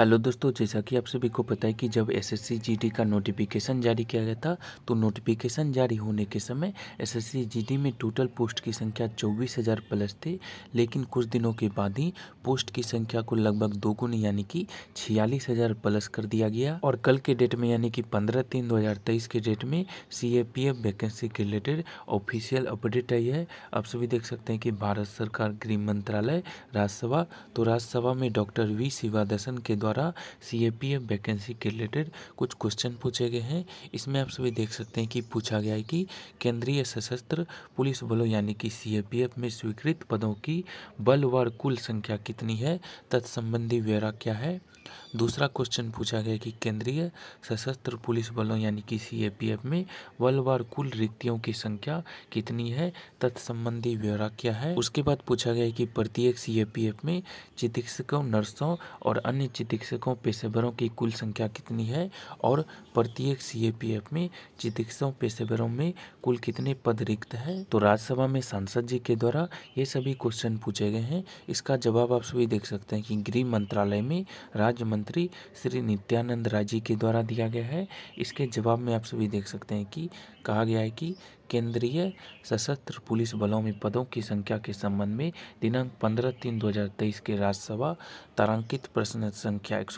hello दोस्तों जैसा कि आप सभी को पता है कि जब एसएससी जीडी का नोटिफिकेशन जारी किया गया था तो नोटिफिकेशन जारी होने के समय एसएससी जीडी में टोटल पोस्ट की संख्या चौबीस हज़ार प्लस थी लेकिन कुछ दिनों के बाद ही पोस्ट की संख्या को लगभग दोगुनी यानी कि छियालीस हज़ार प्लस कर दिया गया और कल के डेट में यानी कि पंद्रह तीन दो हज़ार तेईस के डेट में C A P F vacancy के रिलेटेड ऑफिशियल अपडेट आई है आप सभी देख सकते हैं कि भारत सरकार गृह मंत्रालय राज्यसभा तो राज्यसभा में डॉक्टर वी शिवादर्शन के द्वारा द्वारा C A P F vacancy के रिलेटेड कुछ क्वेश्चन पूछे गए हैं इसमें आप सभी देख सकते हैं कि पूछा गया है कि केंद्रीय सशस्त्र पुलिस बलों यानी कि सी ए पी एफ में स्वीकृत पदों की बल बलवार कुल संख्या कितनी है तत्संबंधी ब्यौरा क्या है दूसरा क्वेश्चन पूछा गया कि केंद्रीय सशस्त्र पुलिस बलों यानी कि सीएपीएफ में बलवार कुल रिक्तियों की संख्या कितनी है तत्संबंधी ब्यौरा क्या है उसके बाद पूछा गया कि प्रत्येक सीएपीएफ में चिकित्सकों नर्सों और अन्य चिकित्सकों पेशेवरों की कुल संख्या कितनी है और प्रत्येक सीएपीएफ में चिकित्सकों पेशेवरों में कुल कितने पद रिक्त है तो राज्यसभा में सांसद जी के द्वारा ये सभी क्वेश्चन पूछे गए हैं इसका जवाब आप सभी देख सकते हैं कि गृह मंत्रालय में राज्य मंत्री श्री नित्यानंद राय जी के द्वारा दिया गया है इसके जवाब में आप सभी देख सकते हैं कि कहा गया है कि केंद्रीय सशस्त्र पुलिस बलों में पदों की संख्या के संबंध में दिनांक 15 तीन 2023 के राज्यसभा तारांकित प्रश्न संख्या एक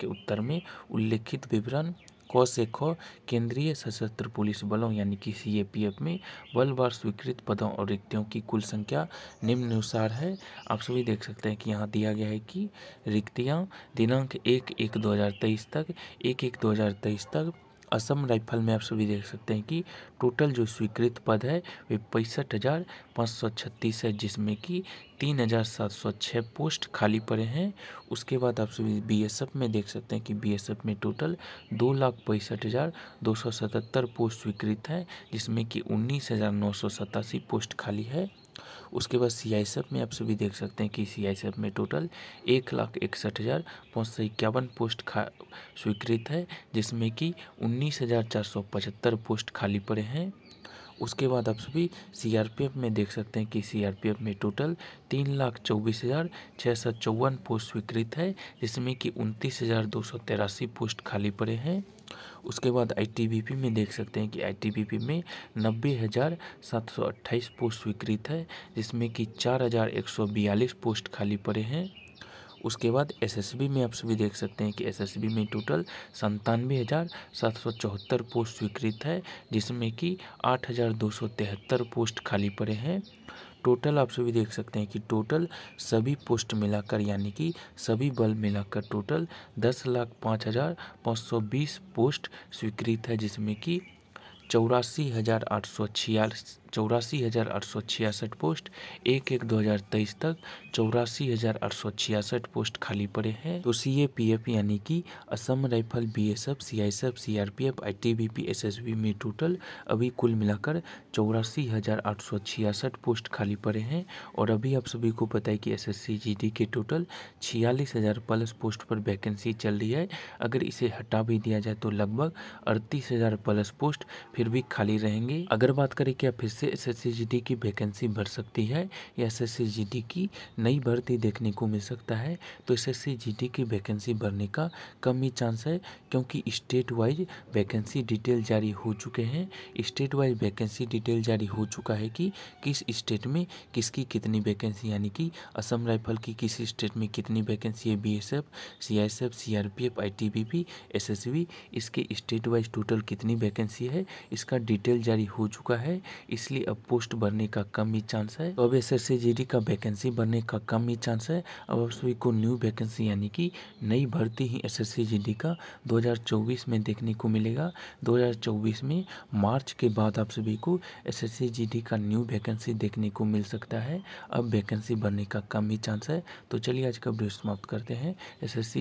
के उत्तर में उल्लेखित विवरण क से ख केंद्रीय सशस्त्र पुलिस बलों यानी कि सीएपीएफ में बलवार स्वीकृत पदों और रिक्तियों की कुल संख्या निम्नानुसार है आप सभी देख सकते हैं कि यहाँ दिया गया है कि रिक्तियाँ दिनांक एक एक दो हज़ार तेईस तक एक एक दो हज़ार तेईस तक असम राइफल में आप सभी देख सकते हैं कि टोटल जो स्वीकृत पद है वे पैंसठ हज़ार पाँच सौ छत्तीस है जिसमें कि तीन हज़ार सात सौ छः पोस्ट खाली पड़े हैं उसके बाद आप सभी बीएसएफ में देख सकते हैं कि बीएसएफ में टोटल दो लाख पैंसठ हज़ार दो सौ सतहत्तर पोस्ट स्वीकृत हैं जिसमें कि उन्नीस हज़ार नौ सौ सतासी पोस्ट खाली है उसके बाद सी आई एफ में आप सभी देख सकते हैं कि सी आई एफ में टोटल एक लाख इकसठ हज़ार पाँच सौ इक्यावन पोस्ट खा स्वीकृत है जिसमें कि उन्नीस हज़ार चार सौ पचहत्तर पोस्ट खाली पड़े हैं उसके बाद आप सभी सीआरपीएफ में देख सकते हैं कि सीआरपीएफ में टोटल तीन लाख चौबीस हज़ार छः सौ चौवन पोस्ट स्वीकृत है जिसमें कि उनतीस हज़ार दो सौ तिरासी पोस्ट खाली पड़े हैं उसके बाद आईटीबीपी में देख सकते हैं कि आईटीबीपी में नब्बे हज़ार सात सौ अट्ठाईस पोस्ट स्वीकृत है जिसमें कि चार हज़ार एक सौ बयालीस पोस्ट खाली पड़े हैं उसके बाद एसएसबी में आप सभी देख सकते हैं कि एसएसबी में टोटल संतानवे हज़ार सात सौ चौहत्तर पोस्ट स्वीकृत है जिसमें कि आठ हज़ार दो सौ तिहत्तर पोस्ट खाली पड़े हैं टोटल आप सभी देख सकते हैं कि टोटल सभी पोस्ट मिलाकर यानी कि सभी बल मिलाकर टोटल दस लाख पाँच हज़ार पाँच सौ बीस पोस्ट स्वीकृत है जिसमें कि चौरासी हज़ार आठ सौ छियालीस चौरासी हज़ार आठ सौ छियासठ पोस्ट एक एक दो हज़ार तेईस तक चौरासी हज़ार आठ सौ छियासठ पोस्ट खाली पड़े हैं तो सी ए पी एफ यानी कि Assam rifle B S F C I S F C R P F I T B P S S B में टोटल अभी कुल मिलाकर चौरासी हज़ार आठ सौ छियासठ पोस्ट खाली पड़े हैं और अभी आप सभी को पता है कि S S C G D के टोटल छियालीस हज़ार प्लस पोस्ट पर वैकेंसी चल रही है अगर इसे हटा भी दिया जाए तो लगभग अड़तीस हज़ार प्लस पोस्ट फिर भी खाली रहेंगे अगर बात करें क्या फिर से से एस की वैकेंसी बढ़ सकती है या एस एस की नई भर्ती देखने को मिल सकता है तो एस एस की वैकेंसी बढ़ने का कम ही चांस है क्योंकि स्टेट वाइज वैकेंसी डिटेल जारी हो चुके हैं स्टेट वाइज वैकेंसी डिटेल जारी हो चुका है कि किस स्टेट में किसकी कितनी वैकेंसी यानी कि असम राइफल की किस स्टेट में कितनी वैकेंसी है B S S F F F C C R P I T B P S S B इसके स्टेट वाइज टोटल कितनी वैकेंसी है इसका डिटेल जारी हो चुका है इस इसलिए अब पोस्ट भरने का कम ही चांस है तो अब एस एस का वैकेंसी भरने का कम ही चांस है अब आप सभी को न्यू वैकेंसी यानी कि नई भर्ती ही एस एस का 2024 में देखने को मिलेगा 2024 में मार्च के बाद आप सभी को एस एस का न्यू वैकेंसी देखने को मिल सकता है अब वैकेंसी भरने का कम ही चांस है तो चलिए आज का वीडियो समाप्त करते हैं एस एस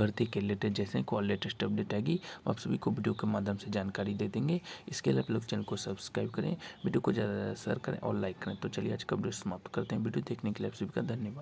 भर्ती के लेटेस्ट जैसे कॉल लेटेस्ट अपडेट आएगी आप सभी को वीडियो के माध्यम से जानकारी दे देंगे इसके लिए आप लोग चैनल को सब्सक्राइब करें वीडियो को ज़्यादा से ज़्यादा शेयर करें और लाइक करें तो चलिए आज का अपडेट समाप्त करते हैं वीडियो देखने के लिए आप सभी का धन्यवाद